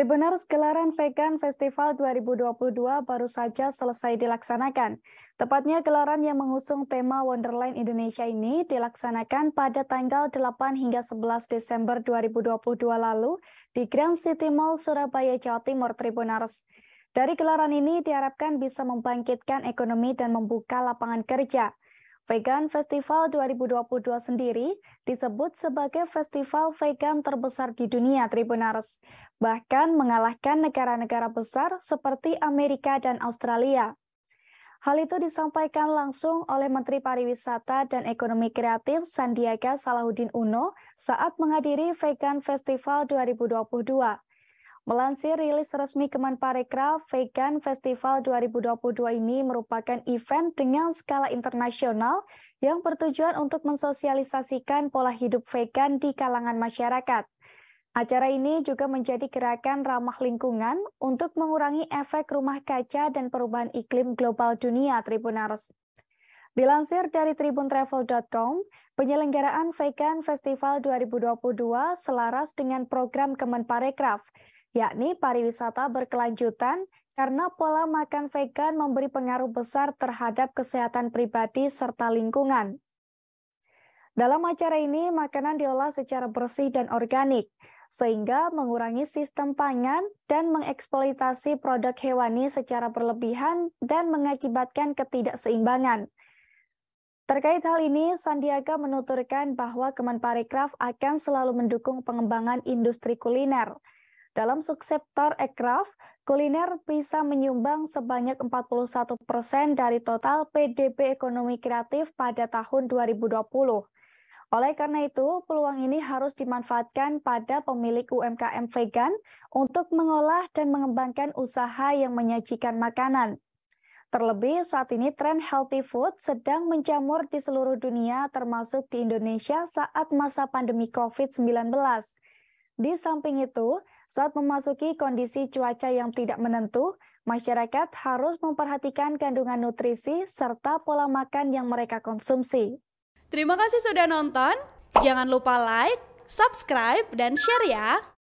Tribuner gelaran Vegan Festival 2022 baru saja selesai dilaksanakan. Tepatnya gelaran yang mengusung tema Wonderland Indonesia ini dilaksanakan pada tanggal 8 hingga 11 Desember 2022 lalu di Grand City Mall Surabaya, Jawa Timur, Tribunars. Dari gelaran ini diharapkan bisa membangkitkan ekonomi dan membuka lapangan kerja. Vegan Festival 2022 sendiri disebut sebagai festival vegan terbesar di dunia Tribunars, bahkan mengalahkan negara-negara besar seperti Amerika dan Australia. Hal itu disampaikan langsung oleh Menteri Pariwisata dan Ekonomi Kreatif Sandiaga Salahuddin Uno saat menghadiri Vegan Festival 2022 Melansir rilis resmi Kemenparekraf, Vegan Festival 2022 ini merupakan event dengan skala internasional yang bertujuan untuk mensosialisasikan pola hidup vegan di kalangan masyarakat. Acara ini juga menjadi gerakan ramah lingkungan untuk mengurangi efek rumah kaca dan perubahan iklim global dunia Tribunars. Dilansir dari tribuntravel.com, penyelenggaraan Vegan Festival 2022 selaras dengan program Kemenparekraf, yakni pariwisata berkelanjutan karena pola makan vegan memberi pengaruh besar terhadap kesehatan pribadi serta lingkungan. Dalam acara ini, makanan diolah secara bersih dan organik, sehingga mengurangi sistem pangan dan mengeksploitasi produk hewani secara berlebihan dan mengakibatkan ketidakseimbangan. Terkait hal ini, Sandiaga menuturkan bahwa Kemenparekraf akan selalu mendukung pengembangan industri kuliner. Dalam subsektor aircraft, kuliner bisa menyumbang sebanyak 41 persen dari total PDB ekonomi kreatif pada tahun 2020. Oleh karena itu, peluang ini harus dimanfaatkan pada pemilik UMKM vegan untuk mengolah dan mengembangkan usaha yang menyajikan makanan. Terlebih saat ini tren healthy food sedang menjamur di seluruh dunia termasuk di Indonesia saat masa pandemi COVID-19. Di samping itu, saat memasuki kondisi cuaca yang tidak menentu, masyarakat harus memperhatikan kandungan nutrisi serta pola makan yang mereka konsumsi. Terima kasih sudah nonton. Jangan lupa like, subscribe, dan share ya.